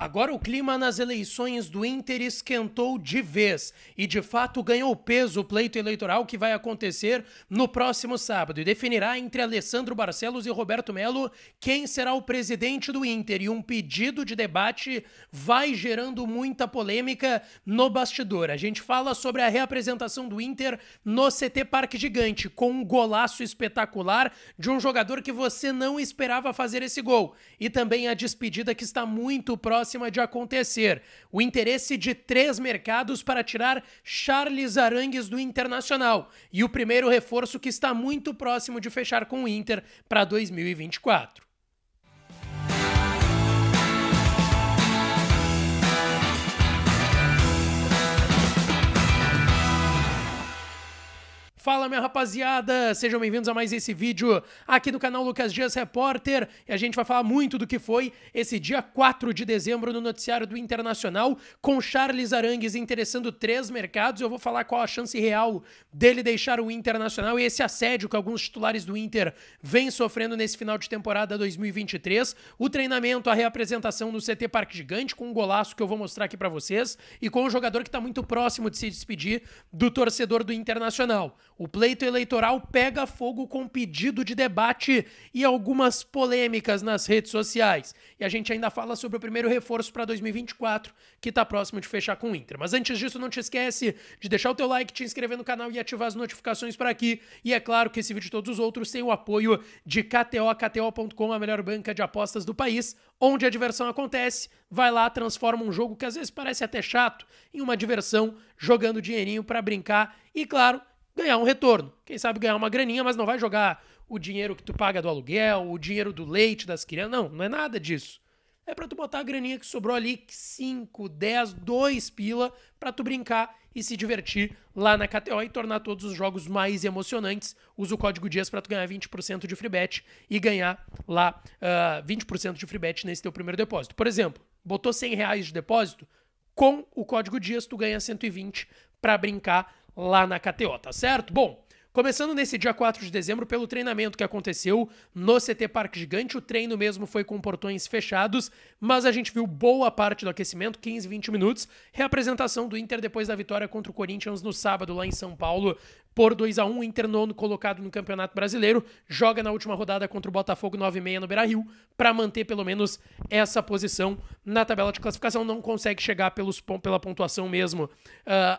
Agora o clima nas eleições do Inter esquentou de vez e de fato ganhou peso o pleito eleitoral que vai acontecer no próximo sábado e definirá entre Alessandro Barcelos e Roberto Melo quem será o presidente do Inter e um pedido de debate vai gerando muita polêmica no bastidor. A gente fala sobre a reapresentação do Inter no CT Parque Gigante com um golaço espetacular de um jogador que você não esperava fazer esse gol e também a despedida que está muito próxima próxima de acontecer. O interesse de três mercados para tirar Charles Arangues do Internacional e o primeiro reforço que está muito próximo de fechar com o Inter para 2024. Fala, minha rapaziada! Sejam bem-vindos a mais esse vídeo aqui do canal Lucas Dias Repórter. E a gente vai falar muito do que foi esse dia 4 de dezembro no noticiário do Internacional, com Charles Arangues interessando três mercados. Eu vou falar qual a chance real dele deixar o Internacional e esse assédio que alguns titulares do Inter vêm sofrendo nesse final de temporada 2023. O treinamento, a reapresentação no CT Parque Gigante, com um golaço que eu vou mostrar aqui para vocês, e com um jogador que está muito próximo de se despedir do torcedor do Internacional. O pleito eleitoral pega fogo com pedido de debate e algumas polêmicas nas redes sociais. E a gente ainda fala sobre o primeiro reforço para 2024, que está próximo de fechar com o Inter. Mas antes disso, não te esquece de deixar o teu like, te inscrever no canal e ativar as notificações por aqui. E é claro que esse vídeo e todos os outros têm o apoio de KTO, KTO.com, a melhor banca de apostas do país, onde a diversão acontece. Vai lá, transforma um jogo que às vezes parece até chato em uma diversão, jogando dinheirinho para brincar e, claro, ganhar um retorno. Quem sabe ganhar uma graninha, mas não vai jogar o dinheiro que tu paga do aluguel, o dinheiro do leite das crianças. Não, não é nada disso. É para tu botar a graninha que sobrou ali, 5, 10, 2 pila, para tu brincar e se divertir lá na KTO e tornar todos os jogos mais emocionantes. Usa o código DIAS para tu ganhar 20% de free bet e ganhar lá uh, ah, 20% de free bet nesse teu primeiro depósito. Por exemplo, botou 100 reais de depósito, com o código DIAS tu ganha 120 para brincar lá na KTO, tá certo? Bom, Começando nesse dia 4 de dezembro pelo treinamento que aconteceu no CT Parque Gigante, o treino mesmo foi com portões fechados, mas a gente viu boa parte do aquecimento, 15, 20 minutos, reapresentação do Inter depois da vitória contra o Corinthians no sábado lá em São Paulo por 2 a 1 Inter nono colocado no Campeonato Brasileiro, joga na última rodada contra o Botafogo 9 e meia no Beira-Rio para manter pelo menos essa posição na tabela de classificação, não consegue chegar pelos, pela pontuação mesmo uh,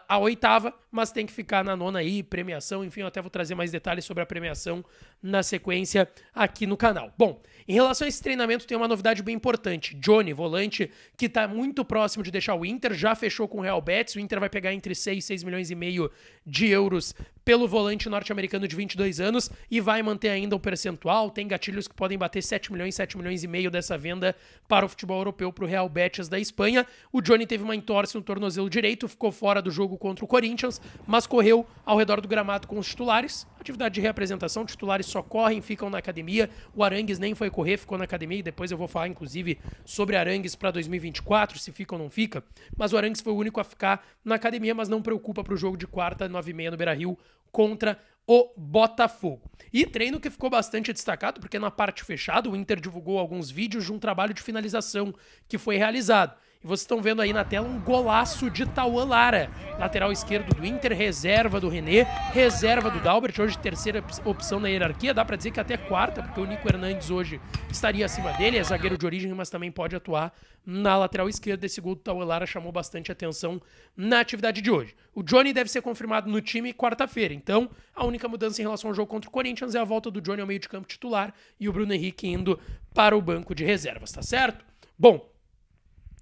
a oitava, mas tem que ficar na nona aí, premiação, enfim, eu até vou trazer mais detalhes sobre a premiação na sequência aqui no canal. Bom, em relação a esse treinamento tem uma novidade bem importante, Johnny, volante, que está muito próximo de deixar o Inter, já fechou com o Real Betis, o Inter vai pegar entre 6 e 6 milhões e meio de euros pelo volante norte-americano de 22 anos e vai manter ainda o percentual. Tem gatilhos que podem bater 7 milhões, 7 milhões e meio dessa venda para o futebol europeu para o Real Betis da Espanha. O Johnny teve uma entorse no tornozelo direito, ficou fora do jogo contra o Corinthians, mas correu ao redor do gramado com os titulares. Atividade de reapresentação, titulares só correm, ficam na academia. O Arangues nem foi correr, ficou na academia e depois eu vou falar inclusive sobre Arangues para 2024, se fica ou não fica. Mas o Arangues foi o único a ficar na academia, mas não preocupa para o jogo de quarta, 9h30 no Beira-Rio contra o Botafogo. E treino que ficou bastante destacado, porque na parte fechada o Inter divulgou alguns vídeos de um trabalho de finalização que foi realizado. E vocês estão vendo aí na tela um golaço de Tauan Lara, lateral esquerdo do Inter, reserva do René, reserva do Dalbert, hoje terceira opção na hierarquia, dá para dizer que até quarta, porque o Nico Hernandes hoje estaria acima dele, é zagueiro de origem, mas também pode atuar na lateral esquerda. Esse gol do Tauan Lara chamou bastante atenção na atividade de hoje. O Johnny deve ser confirmado no time quarta-feira, então a única mudança em relação ao jogo contra o Corinthians é a volta do Johnny ao meio de campo titular e o Bruno Henrique indo para o banco de reservas, tá certo? Bom,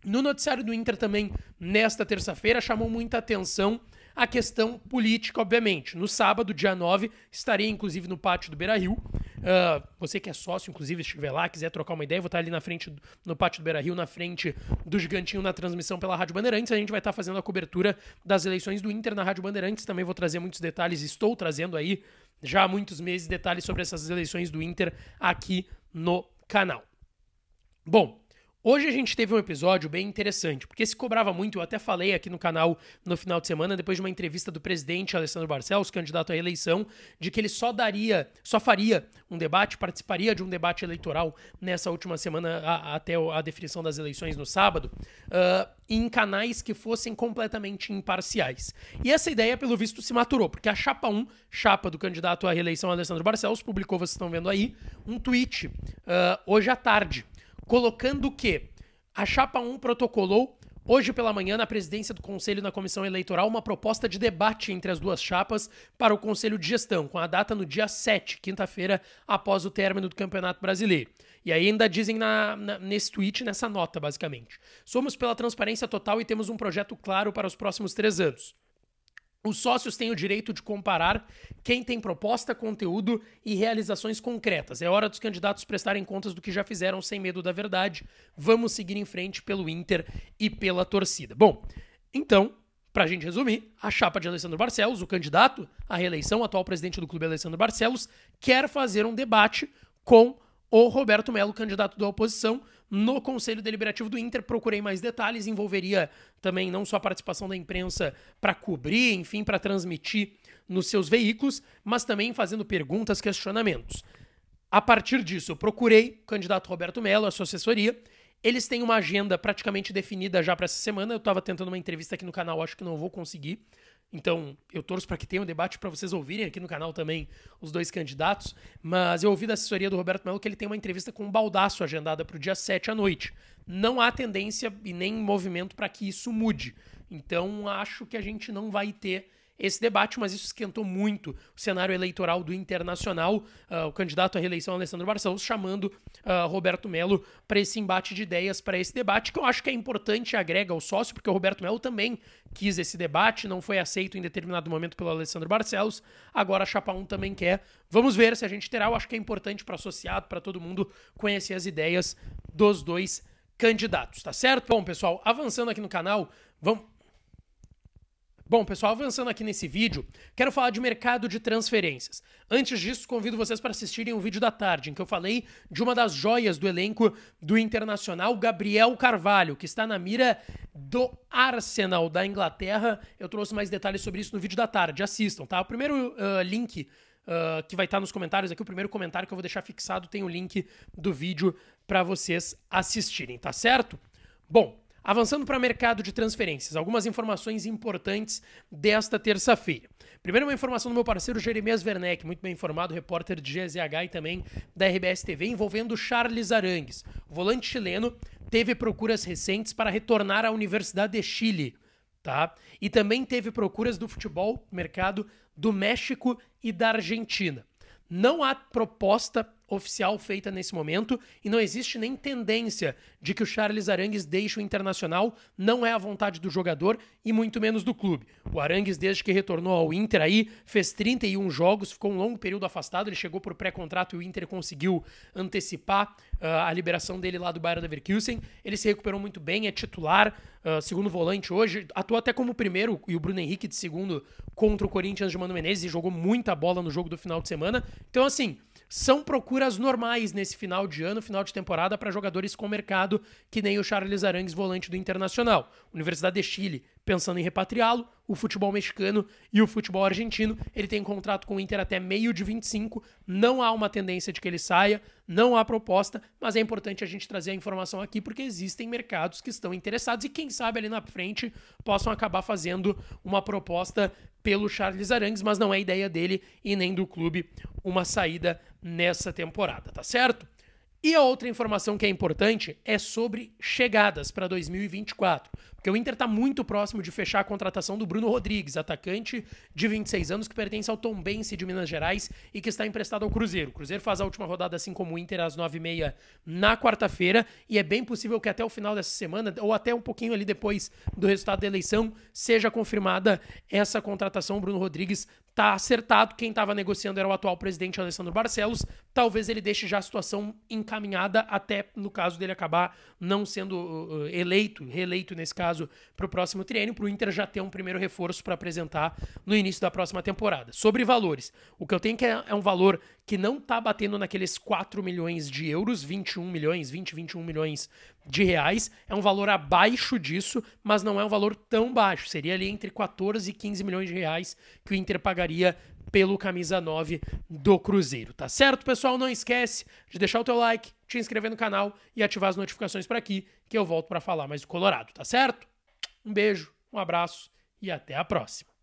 no noticiário do Inter também, nesta terça-feira, chamou muita atenção a questão política, obviamente. No sábado, dia 9, estarei inclusive no pátio do Beira Rio. Uh, você que é sócio, inclusive, estiver lá, quiser trocar uma ideia, vou estar ali na frente, no pátio do Beira Rio, na frente do Gigantinho, na transmissão pela Rádio Bandeirantes. A gente vai estar fazendo a cobertura das eleições do Inter na Rádio Bandeirantes. Também vou trazer muitos detalhes, estou trazendo aí já há muitos meses detalhes sobre essas eleições do Inter aqui no canal. Bom, Hoje a gente teve um episódio bem interessante, porque se cobrava muito, eu até falei aqui no canal no final de semana, depois de uma entrevista do presidente Alessandro Barcelos, candidato à eleição, de que ele só daria, só faria um debate, participaria de um debate eleitoral nessa última semana, a, até a definição das eleições no sábado, uh, em canais que fossem completamente imparciais. E essa ideia, pelo visto, se maturou, porque a Chapa 1, chapa do candidato à reeleição Alessandro Barcelos, publicou, vocês estão vendo aí, um tweet uh, hoje à tarde colocando que a chapa 1 protocolou Hoje pela manhã, na presidência do Conselho na Comissão Eleitoral, uma proposta de debate entre as duas chapas para o Conselho de Gestão, com a data no dia 7, quinta-feira, após o término do Campeonato Brasileiro. E aí ainda dizem na, na, nesse tweet, nessa nota, basicamente. Somos pela transparência total e temos um projeto claro para os próximos três anos. Os sócios têm o direito de comparar quem tem proposta, conteúdo e realizações concretas. É hora dos candidatos prestarem contas do que já fizeram sem medo da verdade. Vamos seguir em frente pelo Inter e pela torcida. Bom, então, para a gente resumir, a chapa de Alessandro Barcelos, o candidato à reeleição, atual presidente do clube Alessandro Barcelos, quer fazer um debate com o Roberto Melo, candidato da oposição, no Conselho Deliberativo do Inter. Procurei mais detalhes, envolveria também não só a participação da imprensa para cobrir, enfim, para transmitir nos seus veículos, mas também fazendo perguntas, questionamentos. A partir disso, eu procurei o candidato Roberto Melo, a sua assessoria, eles têm uma agenda praticamente definida já para essa semana. Eu estava tentando uma entrevista aqui no canal, acho que não vou conseguir. Então, eu torço para que tenha um debate para vocês ouvirem aqui no canal também os dois candidatos. Mas eu ouvi da assessoria do Roberto Melo que ele tem uma entrevista com o um Baldaço agendada para o dia 7 à noite. Não há tendência e nem movimento para que isso mude. Então, acho que a gente não vai ter esse debate, mas isso esquentou muito o cenário eleitoral do Internacional, uh, o candidato à reeleição Alessandro Barcelos chamando uh, Roberto Melo para esse embate de ideias, para esse debate, que eu acho que é importante e agrega ao sócio, porque o Roberto Melo também quis esse debate, não foi aceito em determinado momento pelo Alessandro Barcelos, agora a Chapa 1 também quer. Vamos ver se a gente terá, eu acho que é importante para associado, para todo mundo conhecer as ideias dos dois candidatos, tá certo? Bom, pessoal, avançando aqui no canal, vamos Bom, pessoal, avançando aqui nesse vídeo, quero falar de mercado de transferências. Antes disso, convido vocês para assistirem o vídeo da tarde, em que eu falei de uma das joias do elenco do Internacional, Gabriel Carvalho, que está na mira do Arsenal da Inglaterra. Eu trouxe mais detalhes sobre isso no vídeo da tarde. Assistam, tá? O primeiro uh, link Uh, que vai estar tá nos comentários aqui. O primeiro comentário que eu vou deixar fixado tem o link do vídeo para vocês assistirem, tá certo? Bom, Avançando para o mercado de transferências, algumas informações importantes desta terça-feira. Primeiro, uma informação do meu parceiro Jeremias Werneck, muito bem informado, repórter de GZH e também da RBS TV, envolvendo Charles Arangues. O volante chileno teve procuras recentes para retornar à Universidade de Chile. Tá? E também teve procuras do futebol, mercado do México e da Argentina. Não há proposta oficial feita nesse momento e não existe nem tendência de que o Charles Arangues deixe o Internacional, não é a vontade do jogador e muito menos do clube. O Arangues, desde que retornou ao Inter aí, fez 31 jogos, ficou um longo período afastado, ele chegou por pré-contrato e o Inter conseguiu antecipar ah, a liberação dele lá do Bayern Leverkusen. Ele se recuperou muito bem, é titular, uh, segundo volante hoje. Atuou até como primeiro e o Bruno Henrique de segundo contra o Corinthians de Mano Menezes e jogou muita bola no jogo do final de semana. Então, assim, são procuras normais nesse final de ano, final de temporada, para jogadores com mercado, que nem o Charles Arangues, volante do Internacional. Universidade de Chile, pensando em repatriá-lo, o futebol mexicano e o futebol argentino. Ele tem contrato com o Inter até meio de 25, não há uma tendência de que ele saia, não há proposta, mas é importante a gente trazer a informação aqui porque existem mercados que estão interessados e quem sabe ali na frente possam acabar fazendo uma proposta pelo Charles Arangues, mas não é ideia dele e nem do clube uma saída nessa temporada, tá certo? E a outra informação que é importante é sobre chegadas para 2024, porque o Inter está muito próximo de fechar a contratação do Bruno Rodrigues, atacante de 26 anos que pertence ao Tombense de Minas Gerais e que está emprestado ao Cruzeiro. O Cruzeiro faz a última rodada, assim como o Inter, às 9h30 na quarta-feira. E é bem possível que até o final dessa semana, ou até um pouquinho ali depois do resultado da eleição, seja confirmada essa contratação. O Bruno Rodrigues está acertado. Quem estava negociando era o atual presidente Alessandro Barcelos. Talvez ele deixe já a situação encaminhada, até no caso dele acabar não sendo uh, uh, eleito, reeleito nesse caso para o próximo triênio, para o Inter já ter um primeiro reforço para apresentar no início da próxima temporada. Sobre valores, o que eu tenho que é, é um valor que não está batendo naqueles 4 milhões de euros, 21 milhões, 20, 21 milhões de reais. É um valor abaixo disso, mas não é um valor tão baixo. Seria ali entre 14 e 15 milhões de reais que o Inter pagaria pelo camisa 9 do Cruzeiro, tá certo, pessoal? Não esquece de deixar o teu like, te inscrever no canal e ativar as notificações para aqui, que eu volto para falar mais do Colorado, tá certo? Um beijo, um abraço e até a próxima.